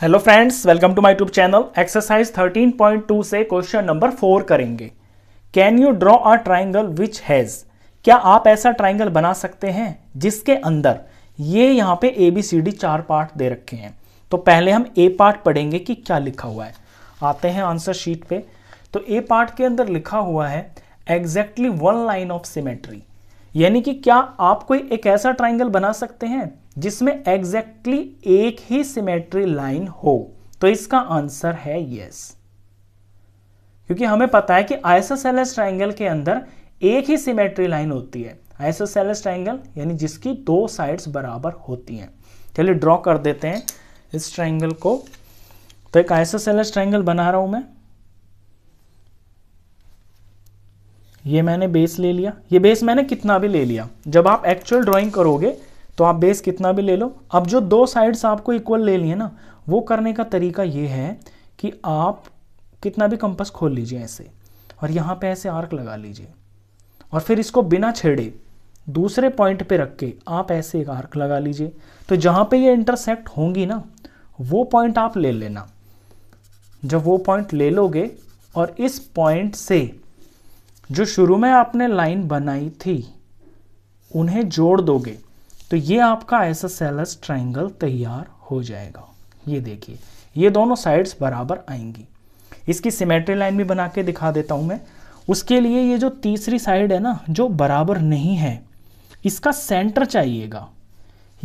hello friends welcome to my tube channel exercise 13.2 से question number four करेंगे can you draw a triangle which has क्या आप ऐसा triangle बना सकते हैं जिसके अंदर ये यहाँ पे ए बी सी डी चार पार्ट दे रखे हैं तो पहले हम ए पार्ट पढ़ेंगे कि क्या लिखा हुआ है आते हैं आंसर शीट पे तो ए पार्ट के अंदर लिखा हुआ है exactly one line of symmetry यानी कि क्या आप कोई एक ऐसा ट्राइंगल बना सकते हैं जिसमें एग्जैक्टली exactly एक ही सिमेट्री लाइन हो तो इसका आंसर है यस क्योंकि हमें पता है कि आइसोसेलस ट्राइंगल के अंदर एक ही सिमेट्री लाइन होती है आइसोसेलस ट्राइंगल यानी जिसकी दो साइड्स बराबर होती हैं चलिए ड्रॉ कर देते हैं इस ट्राइंगल को तो एक आइसोसेलस ट्राइंगल बना रहा हूं मैं ये मैंने बेस ले लिया ये बेस मैंने कितना भी ले लिया जब आप एक्चुअल ड्राइंग करोगे तो आप बेस कितना भी ले लो अब जो दो साइड्स आपको इक्वल ले लिए ना वो करने का तरीका ये है कि आप कितना भी कंपस खोल लीजिए ऐसे और यहाँ पे ऐसे आर्क लगा लीजिए और फिर इसको बिना छेड़े दूसरे पॉइंट पे रख के आप ऐसे एक आर्क लगा लीजिए तो जहाँ पे ये इंटरसेक्ट होंगी ना वो पॉइंट आप ले लेना जब वो पॉइंट ले लोगे और इस पॉइंट से जो शुरू में आपने लाइन बनाई थी उन्हें जोड़ दोगे तो ये आपका ऐसा सेलस ट्राइंगल तैयार हो जाएगा ये देखिए ये दोनों साइड्स बराबर आएंगी इसकी सिमेट्री लाइन भी बना के दिखा देता हूँ मैं उसके लिए ये जो तीसरी साइड है ना जो बराबर नहीं है इसका सेंटर चाहिएगा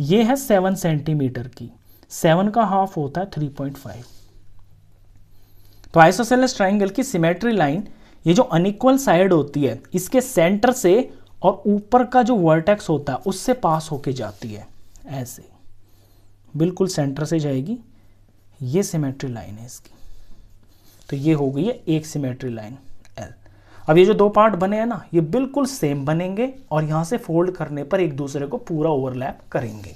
ये है सेवन सेंटीमीटर की सेवन का हाफ होता है थ्री पॉइंट फाइव तो आइसोसेलस ट्राइंगल की सिमेट्री लाइन ये जो अनिक्वल साइड होती है इसके सेंटर से और ऊपर का जो वर्टेक्स होता है उससे पास होके जाती है ऐसे बिल्कुल सेंटर से जाएगी ये सिमेट्री लाइन है इसकी तो ये हो गई है एक सिमेट्री लाइन एल अब ये जो दो पार्ट बने हैं ना ये बिल्कुल सेम बनेंगे और यहां से फोल्ड करने पर एक दूसरे को पूरा ओवरलैप करेंगे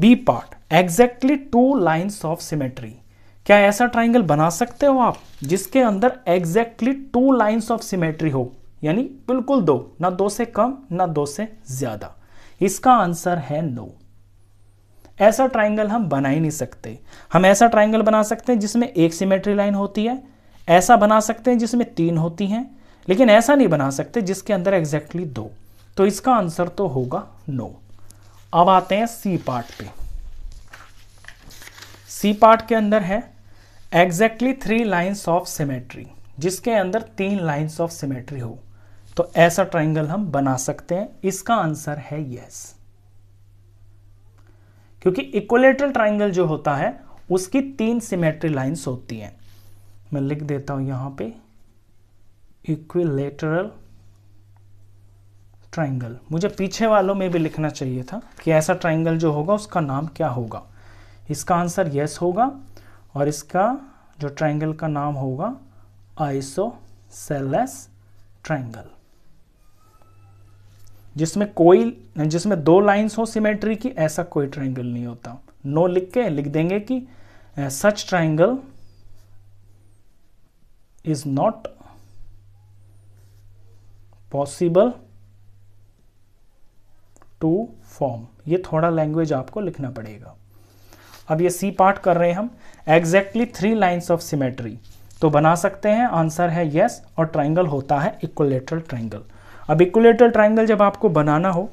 B part exactly two line of symmetry क्या ऐसा ट्राइंगल बना सकते हो आप जिसके अंदर exactly two lines of symmetry हो यानी बिल्कुल दो ना दो से कम ना दो से ज्यादा इसका आंसर है नो ऐसा ट्राइंगल हम बना ही नहीं सकते हम ऐसा ट्राइंगल बना सकते हैं जिसमें एक सिमेट्री लाइन होती है ऐसा बना सकते हैं जिसमें तीन होती हैं लेकिन ऐसा नहीं बना सकते जिसके अंदर एग्जैक्टली दो तो इसका आंसर तो होगा नो अब आते हैं सी पार्ट पे सी पार्ट के अंदर है exactly three lines of symmetry जिसके अंदर तीन लाइन्स ऑफ सिमेट्री हो तो ऐसा ट्राइंगल हम बना सकते हैं इसका आंसर है यस क्योंकि इक्वलेटरल ट्राइंगल जो होता है उसकी तीन सिमेट्री लाइंस होती हैं मैं लिख देता हूं यहां पे इक्विलेटरल ट्राइंगल मुझे पीछे वालों में भी लिखना चाहिए था कि ऐसा ट्राइंगल जो होगा उसका नाम क्या होगा इसका आंसर यस होगा और इसका जो ट्राइंगल का नाम होगा आइसो सेलेस ट्राइंगल जिसमें कोई जिसमें दो लाइंस हो सिमेट्री की ऐसा कोई ट्राइंगल नहीं होता नो लिख के लिख देंगे कि such triangle is not possible to form ये थोड़ा लैंग्वेज आपको लिखना पड़ेगा अब ये सी पार्ट कर रहे हैं हम exactly three lines of symmetry तो बना सकते हैं आंसर है यस yes, और ट्राइंगल होता है इक्वलेटरल ट्राइंगल अब इक्वलेटर ट्राइंगल जब आपको बनाना हो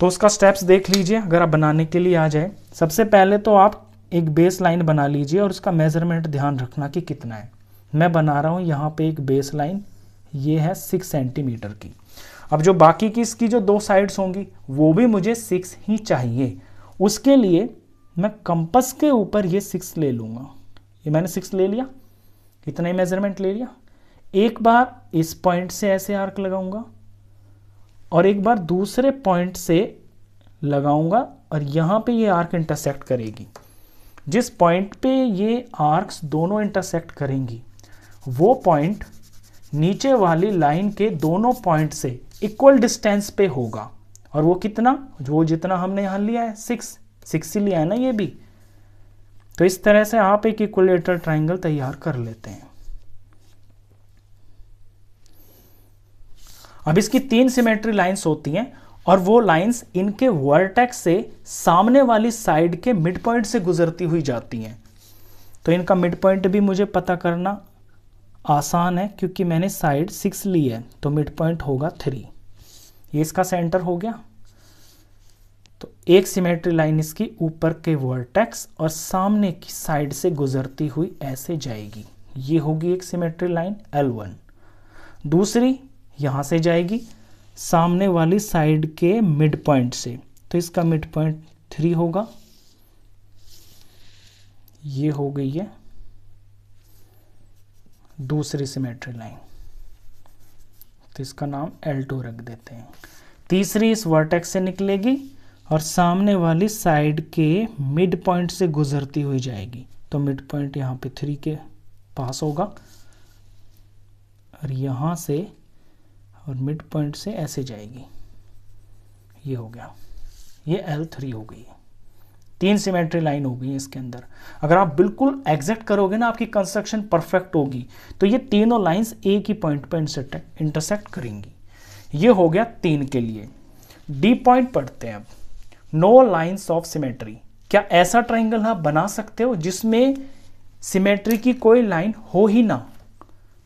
तो उसका स्टेप्स देख लीजिए अगर आप बनाने के लिए आ जाए सबसे पहले तो आप एक बेस लाइन बना लीजिए और उसका मेजरमेंट ध्यान रखना कि कितना है मैं बना रहा हूँ यहाँ पे एक बेस लाइन ये है सिक्स सेंटीमीटर की अब जो बाकी की इसकी जो दो साइड्स होंगी वो भी मुझे सिक्स ही चाहिए उसके लिए मैं कंपस के ऊपर ये सिक्स ले लूँगा ये मैंने सिक्स ले लिया इतना ही मेजरमेंट ले लिया एक बार इस पॉइंट से ऐसे आर्क लगाऊंगा और एक बार दूसरे पॉइंट से लगाऊंगा और यहाँ पे ये आर्क इंटरसेक्ट करेगी जिस पॉइंट पे ये आर्क्स दोनों इंटरसेक्ट करेंगी वो पॉइंट नीचे वाली लाइन के दोनों पॉइंट से इक्वल डिस्टेंस पे होगा और वो कितना वो जितना हमने यहाँ लिया है सिक्स सिक्स ही लिया है ना ये भी तो इस तरह से आप एक इक्वलेटर ट्राइंगल तैयार कर लेते हैं अब इसकी तीन सिमेट्री लाइंस होती हैं और वो लाइंस इनके वर्टेक्स से सामने वाली साइड के मिड पॉइंट से गुजरती हुई जाती हैं तो इनका मिड पॉइंट भी मुझे पता करना आसान है क्योंकि मैंने साइड सिक्स ली है तो मिड पॉइंट होगा थ्री ये इसका सेंटर हो गया तो एक सिमेट्री लाइन इसकी ऊपर के वर्टेक्स और सामने की साइड से गुजरती हुई ऐसे जाएगी ये होगी एक सिमेट्री लाइन L1 दूसरी यहाँ से जाएगी सामने वाली साइड के मिड पॉइंट से तो इसका मिड पॉइंट थ्री होगा ये हो गई है दूसरी सिमेट्री लाइन तो इसका नाम L2 रख देते हैं तीसरी इस वर्टेक्स से निकलेगी और सामने वाली साइड के मिड पॉइंट से गुजरती हुई जाएगी तो मिड पॉइंट यहाँ पे थ्री के पास होगा और यहाँ से और मिड पॉइंट से ऐसे जाएगी ये हो गया ये एल थ्री हो गई तीन सिमेट्री लाइन हो गई है इसके अंदर अगर आप बिल्कुल एग्जैक्ट करोगे ना आपकी कंस्ट्रक्शन परफेक्ट होगी तो ये तीनों लाइंस एक ही पॉइंट पर इंटरसेक्ट करेंगी ये हो गया तीन के लिए डी पॉइंट पढ़ते हैं अब नो लाइन्स ऑफ सिमेट्री क्या ऐसा ट्राइंगल आप बना सकते हो जिसमें सिमेट्री की कोई लाइन हो ही ना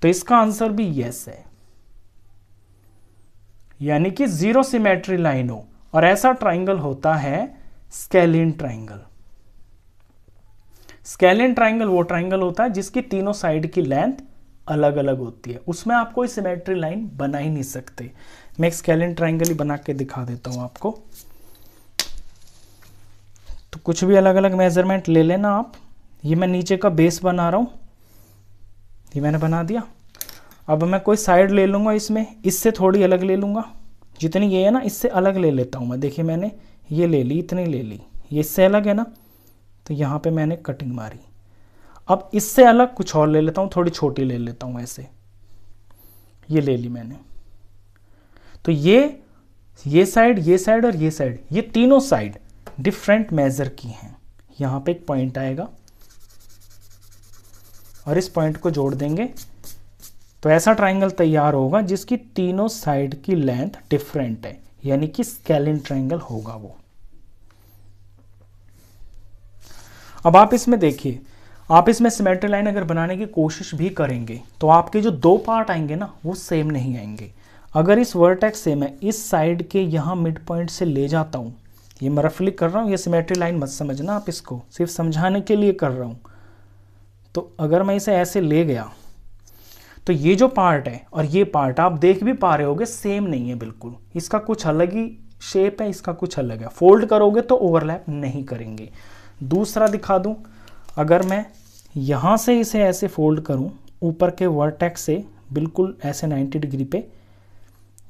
तो इसका आंसर भी यस है यानी कि जीरो सिमेट्री लाइन हो और ऐसा ट्राइंगल होता है स्केलिन ट्राइंगल स्केलिन ट्राइंगल वो ट्राइंगल होता है जिसकी तीनों साइड की लेंथ अलग अलग होती है उसमें आप कोई सिमेट्री लाइन बना ही नहीं सकते मैं स्केलिन ट्राइंगल ही बना के दिखा देता हूं आपको तो कुछ भी अलग अलग मेजरमेंट ले लेना आप ये मैं नीचे का बेस बना रहा हूं ये मैंने बना दिया अब मैं कोई साइड ले लूँगा इसमें इससे थोड़ी अलग ले लूँगा जितनी ये है ना इससे अलग ले लेता हूँ मैं देखिए मैंने ये ले ली इतनी ले ली ये इससे अलग है ना तो यहाँ पे मैंने कटिंग मारी अब इससे अलग कुछ और ले लेता हूँ थोड़ी छोटी ले लेता हूँ ऐसे ये ले ली मैंने तो ये ये साइड ये साइड और ये साइड ये तीनों साइड डिफरेंट मेज़र की हैं यहाँ पे एक पॉइंट आएगा और इस पॉइंट को जोड़ देंगे तो ऐसा ट्राइंगल तैयार होगा जिसकी तीनों साइड की लेंथ डिफरेंट है यानी कि स्केलिन ट्राइंगल होगा वो अब आप इसमें देखिए आप इसमें सिमेट्री लाइन अगर बनाने की कोशिश भी करेंगे तो आपके जो दो पार्ट आएंगे ना वो सेम नहीं आएंगे अगर इस वर्टेक्स से मैं इस साइड के यहाँ मिड पॉइंट से ले जाता हूँ ये मैं रफली कर रहा हूँ ये सिमेट्री लाइन मत समझना आप इसको सिर्फ समझाने के लिए कर रहा हूँ तो अगर मैं इसे ऐसे ले गया तो ये जो पार्ट है और ये पार्ट आप देख भी पा रहे होगे सेम नहीं है बिल्कुल इसका कुछ अलग ही शेप है इसका कुछ अलग है फोल्ड करोगे तो ओवरलैप नहीं करेंगे दूसरा दिखा दूँ अगर मैं यहाँ से इसे ऐसे फोल्ड करूँ ऊपर के वर्टेक्स से बिल्कुल ऐसे 90 डिग्री पे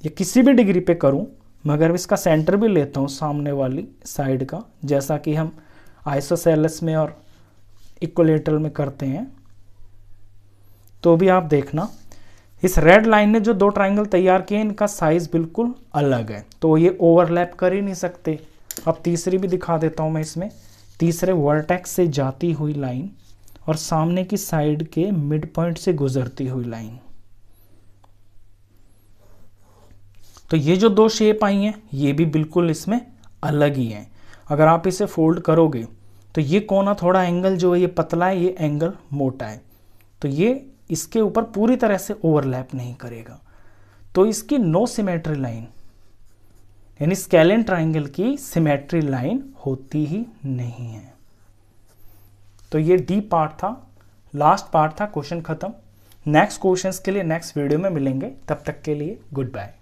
या किसी भी डिग्री पे करूँ मगर इसका सेंटर भी लेता हूँ सामने वाली साइड का जैसा कि हम आइसोसेलस में और इक्वलेटर में करते हैं तो भी आप देखना इस रेड लाइन ने जो दो ट्राइंगल तैयार किए इनका साइज बिल्कुल अलग है तो ये ओवरलैप कर ही नहीं सकते अब तीसरी भी दिखा देता हूँ मैं इसमें तीसरे वर्टेक्स से जाती हुई लाइन और सामने की साइड के मिड पॉइंट से गुजरती हुई लाइन तो ये जो दो शेप आई हैं ये भी बिल्कुल इसमें अलग ही हैं अगर आप इसे फोल्ड करोगे तो ये कोना थोड़ा एंगल जो है ये पतला है ये एंगल मोटा है तो ये इसके ऊपर पूरी तरह से ओवरलैप नहीं करेगा तो इसकी नो सिमेट्री लाइन यानी स्केलेन ट्राइंगल की सिमेट्री लाइन होती ही नहीं है तो ये डी पार्ट था लास्ट पार्ट था क्वेश्चन खत्म नेक्स्ट क्वेश्चंस के लिए नेक्स्ट वीडियो में मिलेंगे तब तक के लिए गुड बाय